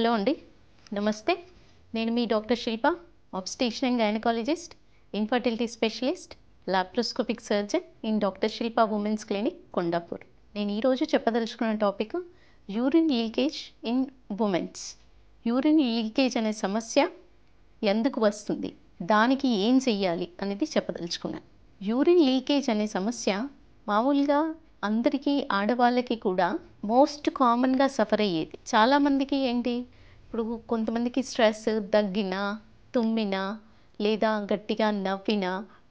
hello అండి నమస్తే నేను మీ doctor Shilpa obstetrician and gynaecologist infertility specialist laparoscopic surgeon in doctor Shilpa women's clinic Kondapur నేను ఈరోజు చెప్పదలుచుకున్న topic urine leakage in women's urine leakage అనే సమస్య ఎందుకు వస్తుంది దానికి ఏం చెయ్యాలి అనేది చెప్పదలుచుకున్నాను యూరిన్ లీకేజ్ అనే సమస్య మామూలుగా అందరికీ ఆడవాళ్ళకి కూడా మోస్ట్ కామన్గా సఫర్ అయ్యేది చాలామందికి ఏంటి ఇప్పుడు కొంతమందికి స్ట్రెస్ దగ్గినా తుమ్మినా లేదా గట్టిగా నవ్విన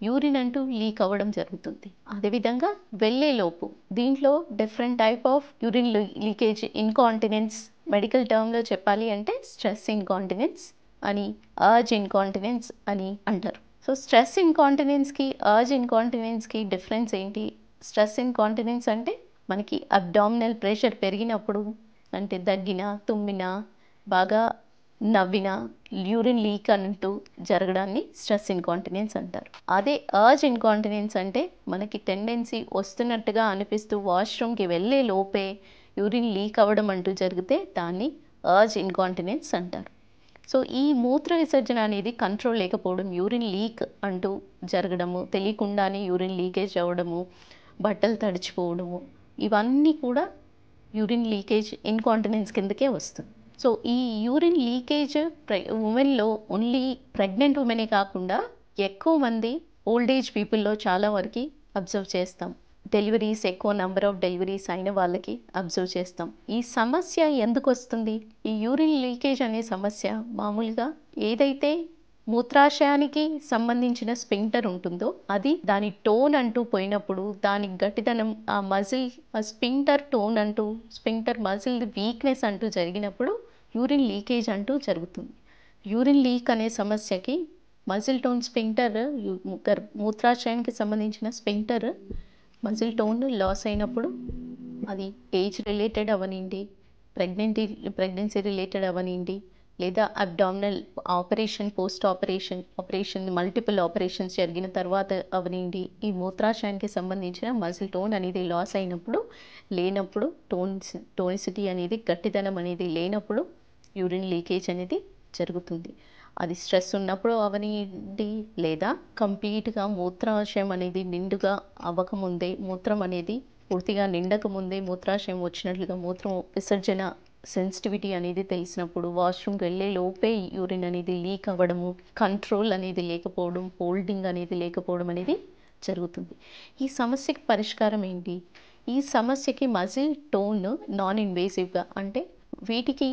యూరిన్ అంటూ లీక్ అవ్వడం జరుగుతుంది అదేవిధంగా వెళ్ళేలోపు దీంట్లో different type of urine leakage incontinence medical టర్మ్లో చెప్పాలి అంటే స్ట్రెస్ ఇన్కాంటినెన్స్ అని అర్జ్ ఇన్కాంటినెన్స్ అని అంటారు సో స్ట్రెస్ ఇన్కాంటినెన్స్కి అర్జ్ ఇన్కాంటినెన్స్కి డిఫరెన్స్ ఏంటి స్ట్రెస్ కాంటినెన్స్ అంటే మనకి అబ్డామినల్ ప్రెషర్ పెరిగినప్పుడు అంటే దగ్గిన తుమ్మిన బాగా నవ్విన యూరిన్ లీక్ అంటూ జరగడాన్ని స్ట్రెస్ కాంటినెన్స్ అంటారు అదే అర్జ్ ఇన్కాంటినెన్స్ అంటే మనకి టెండెన్సీ వస్తున్నట్టుగా అనిపిస్తూ వాష్రూమ్కి వెళ్ళే లోపే యూరిన్ లీక్ అవ్వడం అంటూ జరిగితే దాన్ని అర్జ్ ఇన్కాంటినెన్స్ అంటారు సో ఈ మూత్ర విసర్జన అనేది కంట్రోల్ లేకపోవడం యూరిన్ లీక్ అంటూ జరగడము తెలియకుండానే యూరిన్ లీకేజ్ అవ్వడము బట్టలు తడిచిపోవడము ఇవన్నీ కూడా యూరిన్ లీకేజ్ ఇన్కాంటినెన్స్ కిందకే వస్తుంది సో ఈ యూరిన్ లీకేజ్ ఉమెన్లో ఓన్లీ ప్రెగ్నెంట్ ఉమెనే కాకుండా ఎక్కువ మంది ఓల్డ్ ఏజ్ పీపుల్లో చాలా వరకు అబ్జర్వ్ చేస్తాం డెలివరీస్ ఎక్కువ నెంబర్ ఆఫ్ డెలివరీస్ అయిన వాళ్ళకి అబ్జర్వ్ చేస్తాం ఈ సమస్య ఎందుకు వస్తుంది ఈ యూరిన్ లీకేజ్ అనే సమస్య మామూలుగా ఏదైతే మూత్రాశయానికి సంబంధించిన స్పెంటర్ ఉంటుందో అది దాని టోన్ అంటూ పోయినప్పుడు దాని గట్టిదనం ఆ మజిల్ ఆ స్పింక్టర్ టోన్ అంటూ స్పింటర్ మజిల్ వీక్నెస్ అంటూ జరిగినప్పుడు యూరిన్ లీకేజ్ అంటూ జరుగుతుంది యూరిన్ లీక్ అనే సమస్యకి మజిల్ టోన్ స్పింటర్ మూత్రాశయానికి సంబంధించిన స్పింటర్ మజిల్ టోన్ లాస్ అయినప్పుడు అది ఏజ్ రిలేటెడ్ అవనివ్వండి ప్రెగ్నెంటీ ప్రెగ్నెన్సీ రిలేటెడ్ అవనివ్వండి లేదా abdominal operation post operation operation multiple operations జరిగిన తర్వాత అవనండి ఈ మూత్రాశయానికి సంబంధించిన మజిల్ టోన్ అనేది లాస్ అయినప్పుడు లేనప్పుడు టోన్స్ టోన్సిటీ అనేది గట్టిదనం అనేది లేనప్పుడు యూరిన్ లీకేజ్ అనేది జరుగుతుంది అది స్ట్రెస్ ఉన్నప్పుడు అవనియండి లేదా కంప్లీట్గా మూత్రాశయం అనేది నిండుగా అవ్వకముందే మూత్రం అనేది పూర్తిగా నిండకముందే మూత్రాశయం వచ్చినట్లుగా మూత్రం విసర్జన సెన్సిటివిటీ అనేది తెలిసినప్పుడు వాష్రూమ్కి వెళ్ళే లోపే యూరిన్ అనేది లీక్ అవ్వడము కంట్రోల్ అనేది లేకపోవడం ఫోల్డింగ్ అనేది లేకపోవడం అనేది జరుగుతుంది ఈ సమస్యకి పరిష్కారం ఏంటి ఈ సమస్యకి మజిల్ టోన్ నాన్ ఇన్వేసివ్గా అంటే వీటికి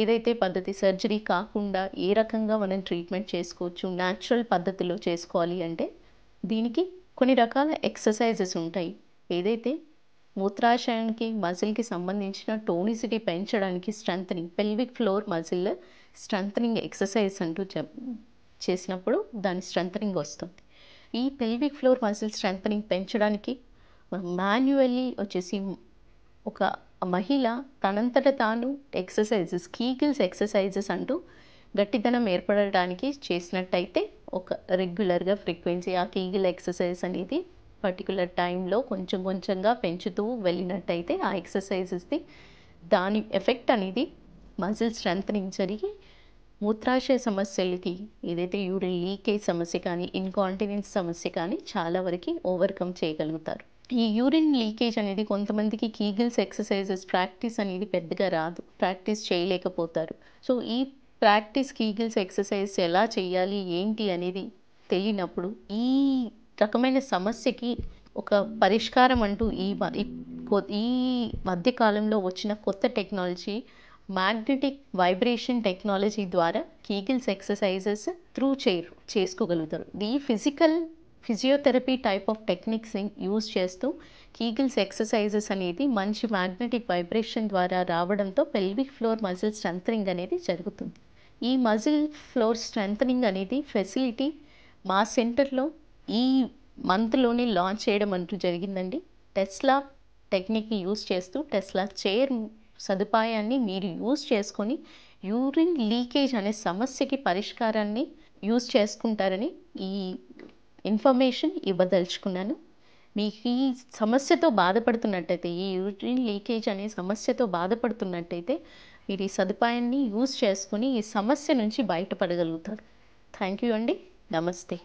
ఏదైతే పద్ధతి సర్జరీ కాకుండా ఏ రకంగా మనం ట్రీట్మెంట్ చేసుకోవచ్చు న్యాచురల్ పద్ధతిలో చేసుకోవాలి అంటే దీనికి కొన్ని రకాల ఎక్సర్సైజెస్ ఉంటాయి ఏదైతే మూత్రాశయానికి మజిల్కి సంబంధించిన టోనిసిటీ పెంచడానికి strengthening pelvic floor muscle strengthening exercise అంటూ చేసినప్పుడు దాని స్ట్రెంథనింగ్ వస్తుంది ఈ పెల్విక్ ఫ్లోర్ మజిల్ స్ట్రెంథనింగ్ పెంచడానికి మాన్యువల్లీ వచ్చేసి ఒక మహిళ తనంతట తాను ఎక్సర్సైజెస్ కీగిల్స్ ఎక్సర్సైజెస్ అంటూ గట్టిదనం ఏర్పడడానికి చేసినట్టయితే ఒక రెగ్యులర్గా ఫ్రీక్వెన్సీ ఆ కీగిల్ ఎక్సర్సైజ్ అనేది పర్టికులర్ టైంలో కొంచెం కొంచెంగా పెంచుతూ వెళ్ళినట్టయితే ఆ ఎక్సర్సైజెస్ది దాని ఎఫెక్ట్ అనేది మజిల్ స్ట్రెంగ్ జరిగి మూత్రాశయ సమస్యలకి ఏదైతే యూరిన్ లీకేజ్ సమస్య కానీ ఇన్కాంటినెన్స్ సమస్య కానీ చాలా వరకు ఓవర్కమ్ చేయగలుగుతారు ఈ యూరిన్ లీకేజ్ అనేది కొంతమందికి కీగిల్స్ ఎక్సర్సైజెస్ ప్రాక్టీస్ అనేది పెద్దగా రాదు ప్రాక్టీస్ చేయలేకపోతారు సో ఈ ప్రాక్టీస్ కీగిల్స్ ఎక్సర్సైజ్ ఎలా చేయాలి ఏంటి అనేది తెలియనప్పుడు ఈ రకమైన సమస్యకి ఒక పరిష్కారం అంటూ ఈ ఈ మధ్యకాలంలో వచ్చిన కొత్త టెక్నాలజీ మ్యాగ్నెటిక్ వైబ్రేషన్ టెక్నాలజీ ద్వారా కీగిల్స్ ఎక్సర్సైజెస్ త్రూ చేయరు చేసుకోగలుగుతారు ఈ physical physiotherapy type of techniques use చేస్తూ కీగిల్స్ ఎక్సర్సైజెస్ అనేది మంచి మ్యాగ్నెటిక్ వైబ్రేషన్ ద్వారా రావడంతో పెల్విక్ ఫ్లోర్ మజిల్ స్ట్రెంథనింగ్ అనేది జరుగుతుంది ఈ మజిల్ ఫ్లోర్ స్ట్రెంథనింగ్ అనేది ఫెసిలిటీ మా సెంటర్లో ఈ మంత్లోనే లాంచ్ చేయడం అంటూ జరిగిందండి టెస్లా టెక్నిక్ని యూస్ చేస్తూ టెస్లా చైర్ సదుపాయాన్ని మీరు యూస్ చేసుకొని యూరిన్ లీకేజ్ అనే సమస్యకి పరిష్కారాన్ని యూస్ చేసుకుంటారని ఈ ఇన్ఫర్మేషన్ ఇవ్వదలుచుకున్నాను మీకు ఈ సమస్యతో బాధపడుతున్నట్టయితే ఈ యూరిన్ లీకేజ్ అనే సమస్యతో బాధపడుతున్నట్టయితే మీరు ఈ సదుపాయాన్ని యూజ్ చేసుకుని ఈ సమస్య నుంచి బయటపడగలుగుతారు థ్యాంక్ యూ అండి నమస్తే